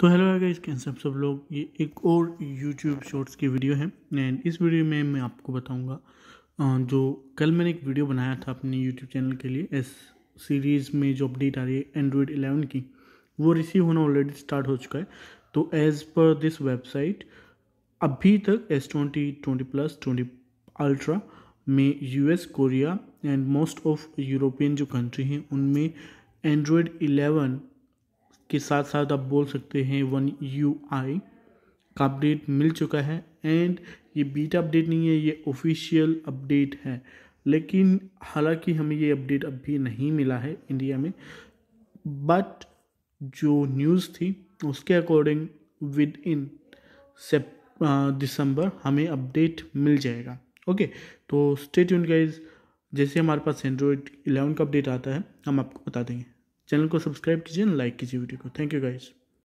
तो hello guys इसके आप सब लोग ये एक और यूट्यूब शॉर्ट्स की वीडियो है एंड इस वीडियो में मैं आपको बताऊंगा जो कल मैंने एक वीडियो बनाया था अपने यूट्यूब चैनल के लिए इस सीरीज़ में जो अपडेट आ रही है एंड्रॉयड 11 की वो रिसीव होना ऑलरेडी स्टार्ट हो चुका है तो एज़ पर दिस वेबसाइट अभी तक S twenty twenty plus twenty ultra में U Korea and most of European जो कंट्री हैं उनमें एंड्रॉयड इलेवन के साथ साथ आप बोल सकते हैं वन यू आई का अपडेट मिल चुका है एंड ये बीटा अपडेट नहीं है ये ऑफिशियल अपडेट है लेकिन हालांकि हमें ये अपडेट अभी नहीं मिला है इंडिया में बट जो न्यूज़ थी उसके अकॉर्डिंग विद इन दिसंबर हमें अपडेट मिल जाएगा ओके तो स्टेट यून गाइज जैसे हमारे पास एंड्रॉयड 11 का अपडेट आता है हम आपको बता देंगे चैनल को सब्सक्राइब कीजिए लाइक कीजिए वीडियो को थैंक यू गाइज़